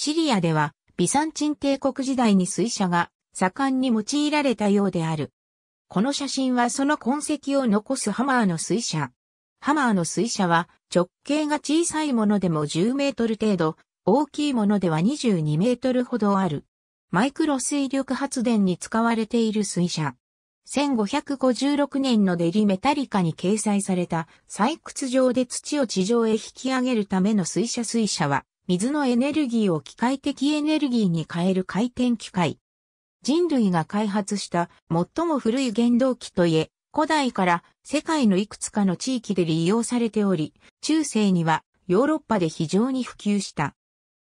シリアでは、ビサンチン帝国時代に水車が盛んに用いられたようである。この写真はその痕跡を残すハマーの水車。ハマーの水車は直径が小さいものでも10メートル程度、大きいものでは22メートルほどある。マイクロ水力発電に使われている水車。1556年のデリメタリカに掲載された採掘場で土を地上へ引き上げるための水車水車は水のエネルギーを機械的エネルギーに変える回転機械。人類が開発した最も古い原動機といえ、古代から世界のいくつかの地域で利用されており、中世にはヨーロッパで非常に普及した。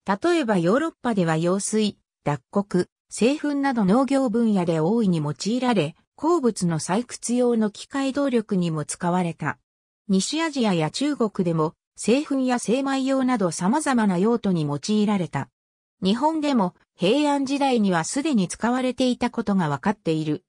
例えばヨーロッパでは用水、脱穀、製粉など農業分野で大いに用いられ、鉱物の採掘用の機械動力にも使われた。西アジアや中国でも製粉や精米用など様々な用途に用いられた。日本でも平安時代にはすでに使われていたことがわかっている。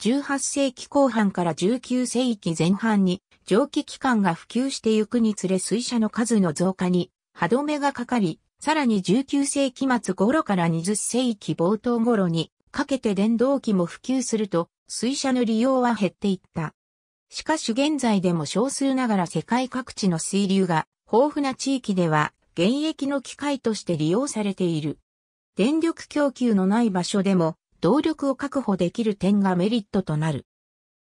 18世紀後半から19世紀前半に蒸気機関が普及してゆくにつれ水車の数の増加に歯止めがかかり、さらに19世紀末頃から20世紀冒頭頃にかけて電動機も普及すると水車の利用は減っていった。しかし現在でも少数ながら世界各地の水流が豊富な地域では現役の機械として利用されている。電力供給のない場所でも動力を確保できる点がメリットとなる。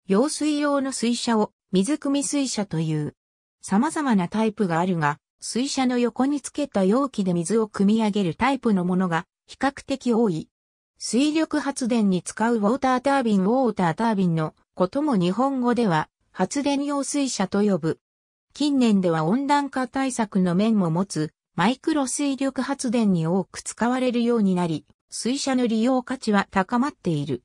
用水用の水車を水汲み水車という様々なタイプがあるが、水車の横につけた容器で水を汲み上げるタイプのものが比較的多い。水力発電に使うウォータータービンウォータータービンのことも日本語では発電用水車と呼ぶ。近年では温暖化対策の面も持つマイクロ水力発電に多く使われるようになり、水車の利用価値は高まっている。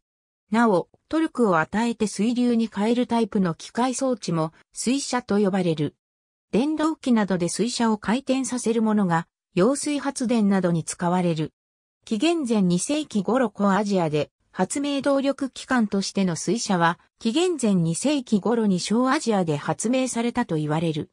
なお、トルクを与えて水流に変えるタイプの機械装置も水車と呼ばれる。電動機などで水車を回転させるものが、揚水発電などに使われる。紀元前2世紀頃古アジアで発明動力機関としての水車は、紀元前2世紀頃に小アジアで発明されたと言われる。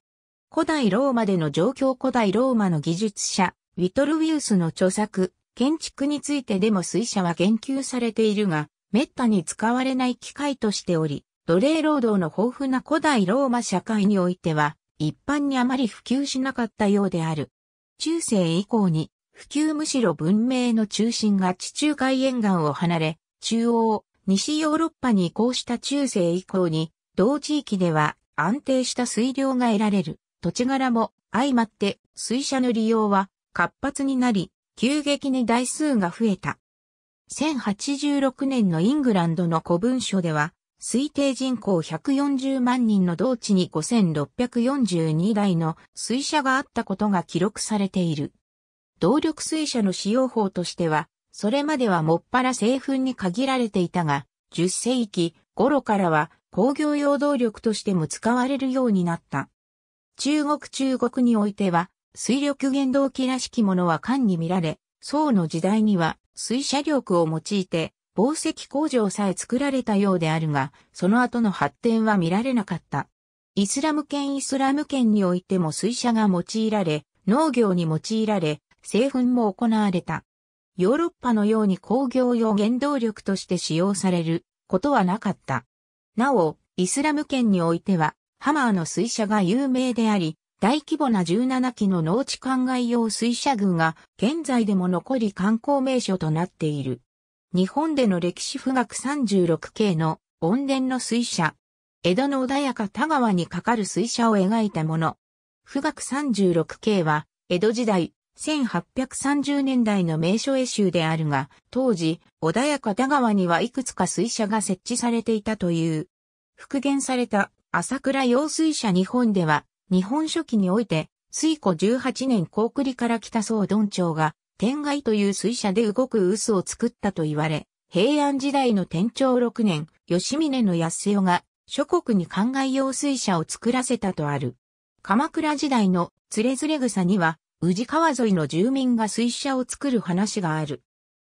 古代ローマでの状況古代ローマの技術者、ウィトルウィウスの著作、建築についてでも水車は言及されているが、滅多に使われない機械としており、奴隷労働の豊富な古代ローマ社会においては、一般にあまり普及しなかったようである。中世以降に、普及むしろ文明の中心が地中海沿岸を離れ、中央、西ヨーロッパに移行した中世以降に、同地域では安定した水量が得られる土地柄も相まって水車の利用は活発になり、急激に台数が増えた。1086年のイングランドの古文書では、推定人口140万人の同地に5642台の水車があったことが記録されている。動力水車の使用法としては、それまではもっぱら製粉に限られていたが、10世紀頃からは工業用動力としても使われるようになった。中国中国においては、水力原動機らしきものは間に見られ、宋の時代には水車力を用いて、紡石工場さえ作られたようであるが、その後の発展は見られなかった。イスラム圏イスラム圏においても水車が用いられ、農業に用いられ、製粉も行われた。ヨーロッパのように工業用原動力として使用されることはなかった。なお、イスラム圏においては、ハマーの水車が有名であり、大規模な17基の農地灌漑用水車群が現在でも残り観光名所となっている。日本での歴史富岳36系の温念の水車。江戸の穏やか田川に架かる水車を描いたもの。富岳36系は江戸時代1830年代の名所絵集であるが、当時、穏やか田川にはいくつか水車が設置されていたという。復元された朝倉用水車日本では、日本初期において、水庫18年高栗から来た総鈍町が、天外という水車で動く渦を作ったと言われ、平安時代の天長6年、吉峰の安世が、諸国に灌漑用水車を作らせたとある。鎌倉時代のつれづれ草には、宇治川沿いの住民が水車を作る話がある。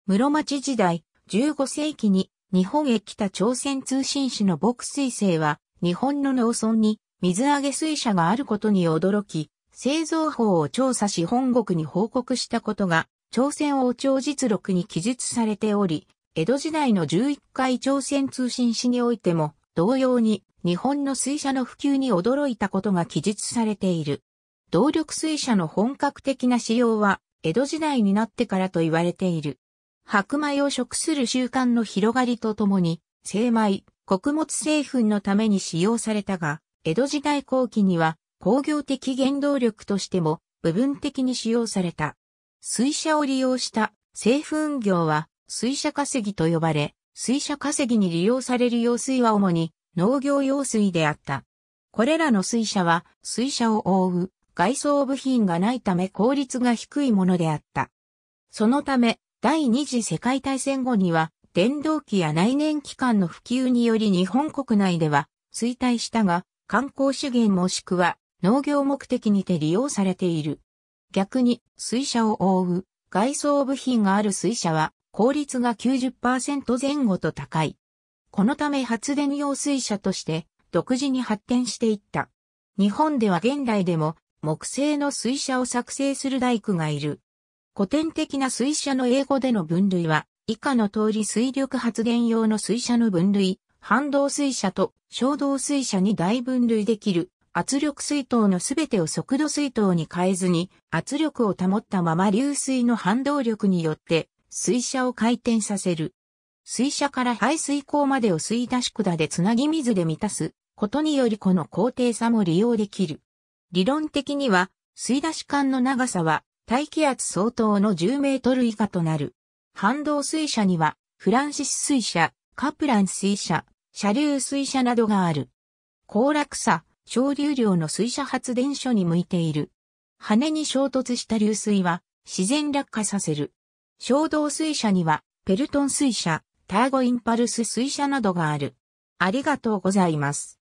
室町時代、15世紀に日本へ来た朝鮮通信使の牧水生は、日本の農村に水揚げ水車があることに驚き、製造法を調査し本国に報告したことが、朝鮮王朝実録に記述されており、江戸時代の11回朝鮮通信使においても、同様に日本の水車の普及に驚いたことが記述されている。動力水車の本格的な使用は、江戸時代になってからと言われている。白米を食する習慣の広がりとともに、精米、穀物製粉のために使用されたが、江戸時代後期には工業的原動力としても部分的に使用された。水車を利用した製粉業は水車稼ぎと呼ばれ、水車稼ぎに利用される用水は主に農業用水であった。これらの水車は水車を覆う外装部品がないため効率が低いものであった。そのため、第二次世界大戦後には、電動機や内燃機関の普及により日本国内では衰退したが、観光資源もしくは農業目的にて利用されている。逆に、水車を覆う外装部品がある水車は効率が90%前後と高い。このため発電用水車として独自に発展していった。日本では現代でも木製の水車を作成する大工がいる。古典的な水車の英語での分類は、以下の通り水力発電用の水車の分類、反動水車と衝動水車に大分類できる。圧力水筒のすべてを速度水筒に変えずに圧力を保ったまま流水の反動力によって水車を回転させる。水車から排水口までを水出し管でつなぎ水で満たすことによりこの高低差も利用できる。理論的には、水出し管の長さは、大気圧相当の10メートル以下となる。反動水車には、フランシス水車、カプラン水車、車流水車などがある。高落差、小流量の水車発電所に向いている。羽に衝突した流水は、自然落下させる。衝動水車には、ペルトン水車、ターゴインパルス水車などがある。ありがとうございます。